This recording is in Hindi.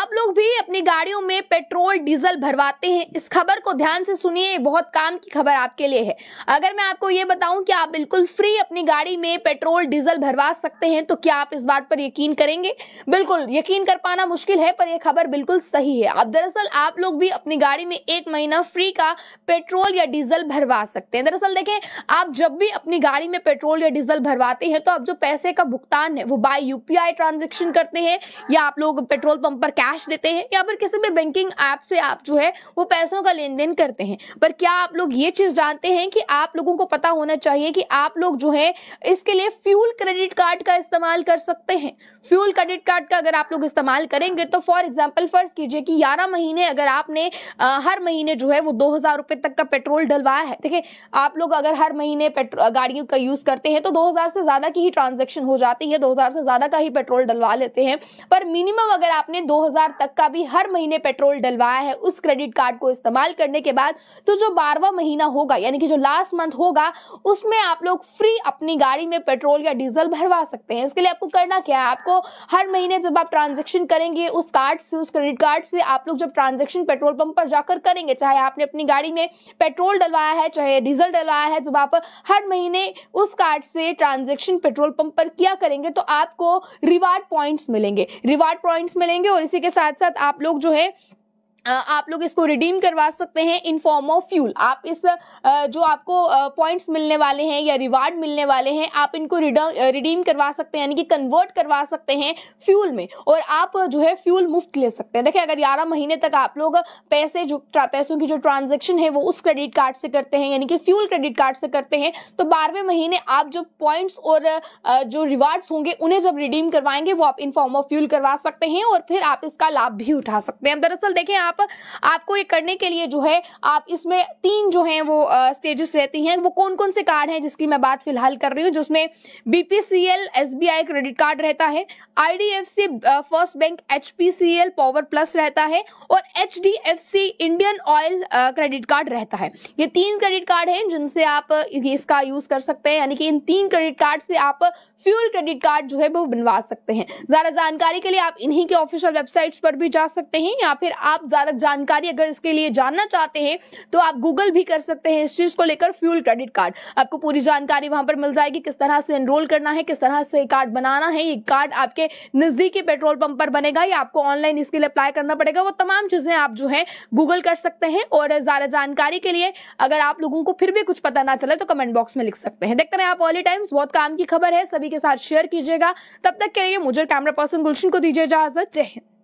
आप लोग भी अपनी गाड़ियों में पेट्रोल डीजल भरवाते हैं इस खबर को ध्यान से सुनिए बहुत काम की खबर आपके लिए है अगर मैं आपको ये बताऊं कि आप बिल्कुल फ्री अपनी गाड़ी में पेट्रोल डीजल भरवा सकते हैं तो क्या आप इस बात पर यकीन करेंगे बिल्कुल यकीन कर पाना मुश्किल है पर यह खबर बिल्कुल सही है आप दरअसल आप लोग भी अपनी गाड़ी में एक महीना फ्री का पेट्रोल या डीजल भरवा सकते हैं दरअसल देखें आप जब भी अपनी गाड़ी में पेट्रोल या डीजल भरवाते हैं तो आप जो पैसे का भुगतान है वो बाय यूपीआई ट्रांजेक्शन करते हैं या आप लोग पेट्रोल पंप पर कैश कैश देते हैं या फिर किसी भी बैंकिंग ऐप से आप जो है वो पैसों का लेन देन करते हैं पर क्या आप लोग ये चीज जानते हैं कि आप लोगों को पता होना चाहिए कि आप लोग जो है इसके लिए फ्यूल क्रेडिट कार्ड का इस्तेमाल कर सकते हैं फ्यूल क्रेडिट कार्ड का अगर आप लोग इस्तेमाल करेंगे तो फॉर एग्जाम्पल फर्ज कीजिए कि ग्यारह महीने अगर आपने आ, हर महीने जो है वो दो हजार तक का पेट्रोल डलवाया है देखिए आप लोग अगर हर महीने गाड़ियों का यूज करते हैं तो दो से ज्यादा की ही ट्रांजेक्शन हो जाती है दो से ज्यादा का ही पेट्रोल डलवा लेते हैं पर मिनिमम अगर आपने हजार तक का भी हर महीने पेट्रोल डलवाया है उस क्रेडिट कार्ड को इस्तेमाल करने के बाद तो जो बारवा महीना होगा यानी कि जो लास्ट मंथ होगा उसमें आप लोग फ्री अपनी गाड़ी में पेट्रोल या डीजल भरवा सकते हैं इसके लिए आपको करना क्या है आपको हर महीने जब आप ट्रांजेक्शन करेंगे उस कार्ड से उस क्रेडिट कार्ड से आप लोग जब ट्रांजेक्शन पेट्रोल पंप पर जाकर करेंगे चाहे आपने अपनी गाड़ी में पेट्रोल डलवाया है चाहे डीजल डलवाया है जब आप हर महीने उस कार्ड से ट्रांजेक्शन पेट्रोल पंप पर किया करेंगे तो आपको रिवार्ड पॉइंट्स मिलेंगे रिवार्ड पॉइंट्स मिलेंगे और इसी के साथ साथ आप लोग जो है आप लोग इसको रिडीम करवा सकते हैं इन फॉर्म ऑफ फ्यूल आप इस जो आपको पॉइंट्स मिलने वाले हैं या रिवार्ड मिलने वाले हैं आप इनको रिडीम करवा सकते हैं यानी कि कन्वर्ट करवा सकते हैं फ्यूल में और आप जो है फ्यूल मुफ्त ले सकते हैं देखिए अगर ग्यारह महीने तक आप लोग पैसे जो पैसों की जो ट्रांजेक्शन है वो उस क्रेडिट कार्ड से करते हैं यानी कि फ्यूल क्रेडिट कार्ड से करते हैं तो बारहवें महीने आप जो पॉइंट्स और जो रिवार्ड्स होंगे उन्हें जब रिडीम करवाएंगे वो आप इन फॉर्म ऑफ फ्यूल करवा सकते हैं और फिर आप इसका लाभ भी उठा सकते हैं दरअसल देखें आप आप आपको ये करने के लिए जो है आप इसमें तीन जो है वो स्टेजेस रहती हैं वो कौन कौन से कार्ड हैं जिसकी मैं बात फिलहाल कर रही हूँ जिसमें बीपीसीएल एसबीआई क्रेडिट कार्ड रहता है IDFC first bank H power plus रहता है और H Indian Oil credit card रहता है ये तीन क्रेडिट कार्ड है जिनसे आप इसका यूज कर सकते हैं यानी कि इन तीन क्रेडिट कार्ड से आप फ्यूल क्रेडिट कार्ड जो है वो बनवा सकते हैं ज़्यादा जानकारी के लिए आप इन्हीं के ऑफिशियल वेबसाइट्स पर भी जा सकते हैं या फिर आप ज़्यादा जानकारी अगर इसके लिए जानना चाहते हैं तो आप गूगल भी कर सकते हैं इस चीज़ को लेकर फ्यूल क्रेडिट कार्ड आपको पूरी जानकारी वहां पर मिल जाएगी किस तरह से एनरोल करना है किस तरह से कार्ड बनाना है ये कार्ड आपके नज़दीकी पेट्रोल पंप पर बनेगा या आपको ऑनलाइन इसके लिए अप्लाई करना पड़ेगा वो तमाम चीज़ें आप जो है गूगल कर सकते हैं और ज़्यादा जानकारी के लिए अगर आप लोगों को फिर भी कुछ पता ना चले तो कमेंट बॉक्स में लिख सकते हैं देखते हैं आप ऑली टाइम्स बहुत काम की खबर है सभी के साथ शेयर कीजिएगा तब तक के लिए मुझे कैमरा पर्सन गुलशन को दीजिए इजाजत जय हिंद